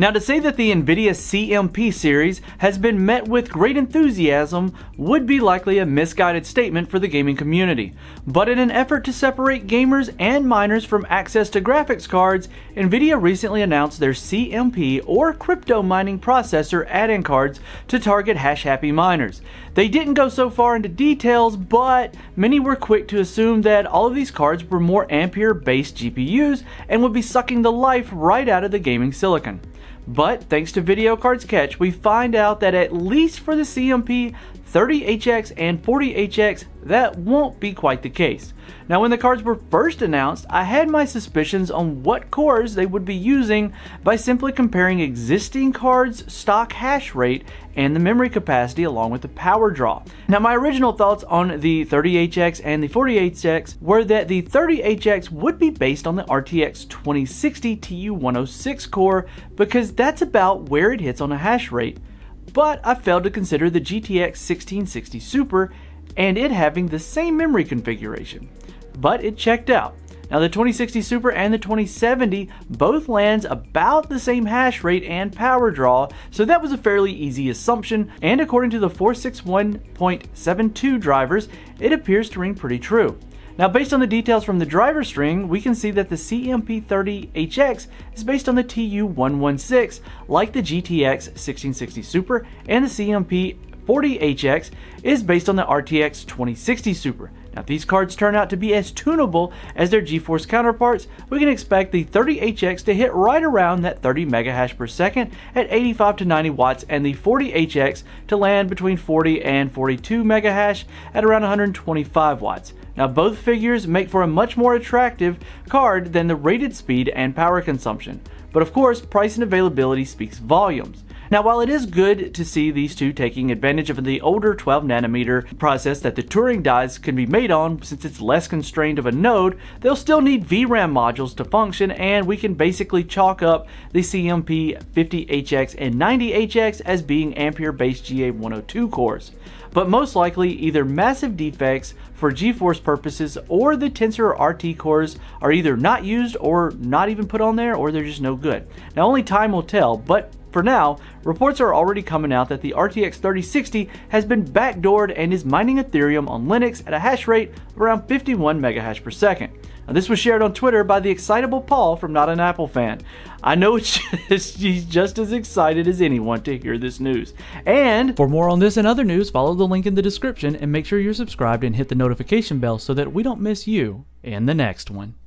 Now to say that the NVIDIA CMP series has been met with great enthusiasm would be likely a misguided statement for the gaming community. But in an effort to separate gamers and miners from access to graphics cards, NVIDIA recently announced their CMP or crypto mining processor add-in cards to target hash-happy miners. They didn't go so far into details, but many were quick to assume that all of these cards were more Ampere-based GPUs and would be sucking the life right out of the gaming silicon. But thanks to Video Cards Catch, we find out that at least for the CMP, 30HX and 40HX, that won't be quite the case. Now when the cards were first announced, I had my suspicions on what cores they would be using by simply comparing existing cards' stock hash rate and the memory capacity along with the power draw. Now my original thoughts on the 30HX and the 40HX were that the 30HX would be based on the RTX 2060 TU106 core because that's about where it hits on a hash rate but I failed to consider the GTX 1660 Super and it having the same memory configuration. But it checked out. Now the 2060 Super and the 2070 both lands about the same hash rate and power draw, so that was a fairly easy assumption, and according to the 461.72 drivers, it appears to ring pretty true. Now based on the details from the driver string, we can see that the CMP30HX is based on the TU116, like the GTX 1660 Super, and the CMP40HX is based on the RTX 2060 Super. Now, if these cards turn out to be as tunable as their GeForce counterparts, we can expect the 30HX to hit right around that 30 megahash per second at 85 to 90 watts, and the 40HX to land between 40 and 42 megahash at around 125 watts. Now both figures make for a much more attractive card than the rated speed and power consumption, but of course price and availability speaks volumes. Now, while it is good to see these two taking advantage of the older 12 nanometer process that the Turing dies can be made on, since it's less constrained of a node, they'll still need VRAM modules to function, and we can basically chalk up the CMP 50HX and 90HX as being Ampere based GA102 cores but most likely either massive defects for GeForce purposes or the Tensor RT cores are either not used or not even put on there or they're just no good. Now only time will tell, but for now, reports are already coming out that the RTX 3060 has been backdoored and is mining Ethereum on Linux at a hash rate of around 51 megahash per second. Now, this was shared on Twitter by the excitable Paul from Not an Apple Fan. I know just, he's just as excited as anyone to hear this news. And for more on this and other news, follow the link in the description and make sure you're subscribed and hit the notification bell so that we don't miss you in the next one.